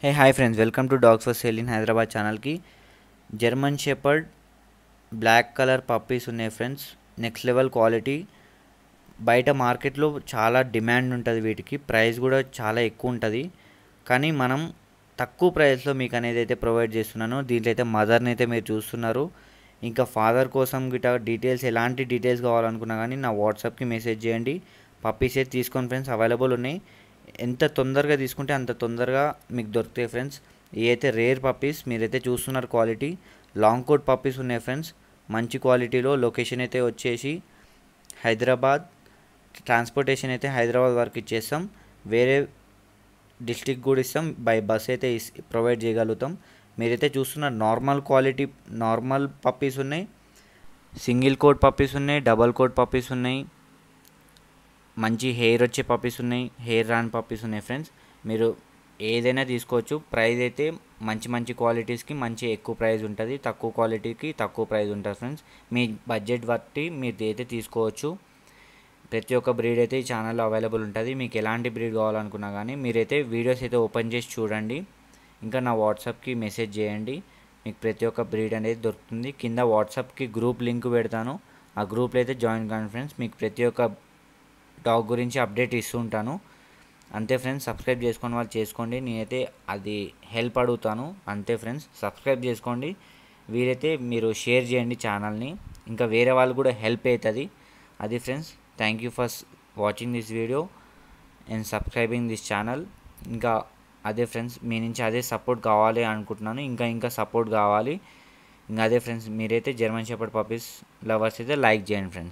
hey hi friends welcome to dogs for sale in Hyderabad ఛానల్కి German shepherd black colour puppies ఉన్నాయి friends next level quality బయట మార్కెట్లో చాలా demand ఉంటుంది వీటికి ప్రైస్ కూడా చాలా ఎక్కువ ఉంటుంది కానీ మనం తక్కువ ప్రైస్లో మీకు అనేది అయితే ప్రొవైడ్ చేస్తున్నాను దీంట్లో అయితే మదర్ని అయితే మీరు చూస్తున్నారు ఇంకా ఫాదర్ కోసం గిట డీటెయిల్స్ ఎలాంటి డీటెయిల్స్ కావాలనుకున్నా కానీ నా వాట్సాప్కి మెసేజ్ చేయండి పప్పీస్ అయితే తీసుకొని ఫ్రెండ్స్ అవైలబుల్ ఉన్నాయి ఎంత తొందరగా తీసుకుంటే అంత తొందరగా మీకు దొరుకుతాయి ఫ్రెండ్స్ అయితే రేర్ పప్పీస్ మీరైతే చూస్తున్నారు క్వాలిటీ లాంగ్ కోట్ పప్పీస్ ఉన్నాయి ఫ్రెండ్స్ మంచి క్వాలిటీలో లొకేషన్ అయితే వచ్చేసి హైదరాబాద్ ట్రాన్స్పోర్టేషన్ అయితే హైదరాబాద్ వరకు ఇచ్చేస్తాం వేరే డిస్టిక్ కూడా ఇస్తాం బై బస్ అయితే ప్రొవైడ్ చేయగలుగుతాం మీరైతే చూస్తున్నారు నార్మల్ క్వాలిటీ నార్మల్ పప్పీస్ ఉన్నాయి సింగిల్ కోట్ పప్పీస్ ఉన్నాయి డబల్ కోట్ పప్పీస్ ఉన్నాయి మంచి హెయిర్ వచ్చే పప్పీస్ ఉన్నాయి హెయిర్ రాని పప్పీస్ ఉన్నాయి ఫ్రెండ్స్ మీరు ఏదైనా తీసుకోవచ్చు ప్రైస్ అయితే మంచి మంచి క్వాలిటీస్కి మంచి ఎక్కువ ప్రైస్ ఉంటుంది తక్కువ క్వాలిటీకి తక్కువ ప్రైస్ ఉంటుంది ఫ్రెండ్స్ మీ బడ్జెట్ బట్టి మీరు అయితే తీసుకోవచ్చు ప్రతి ఒక్క బ్రీడ్ అయితే ఈ ఛానల్లో అవైలబుల్ ఉంటుంది మీకు ఎలాంటి బ్రీడ్ కావాలనుకున్నా కానీ మీరైతే వీడియోస్ అయితే ఓపెన్ చేసి చూడండి ఇంకా నా వాట్సాప్కి మెసేజ్ చేయండి మీకు ప్రతి ఒక్క బ్రీడ్ అనేది దొరుకుతుంది కింద వాట్సాప్కి గ్రూప్ లింక్ పెడతాను ఆ గ్రూప్లో అయితే జాయిన్ కాన్ఫరెన్స్ మీకు ప్రతి ఒక్క టాక్ గురించి అప్డేట్ ఇస్తుంటాను అంతే ఫ్రెండ్స్ సబ్స్క్రైబ్ చేసుకొని వాళ్ళు చేసుకోండి నేనైతే అది హెల్ప్ అడుగుతాను అంతే ఫ్రెండ్స్ సబ్స్క్రైబ్ చేసుకోండి వీరైతే మీరు షేర్ చేయండి ఛానల్ని ఇంకా వేరే వాళ్ళు కూడా హెల్ప్ అవుతుంది అది friends thank you for watching this video and subscribing this channel ఇంకా అదే ఫ్రెండ్స్ మీ నుంచి అదే సపోర్ట్ కావాలి అనుకుంటున్నాను ఇంకా ఇంకా సపోర్ట్ కావాలి ఇంకా అదే ఫ్రెండ్స్ మీరైతే జర్మన్ షెపర్డ్ పప్పీస్ లవర్స్ అయితే లైక్ చేయండి ఫ్రెండ్స్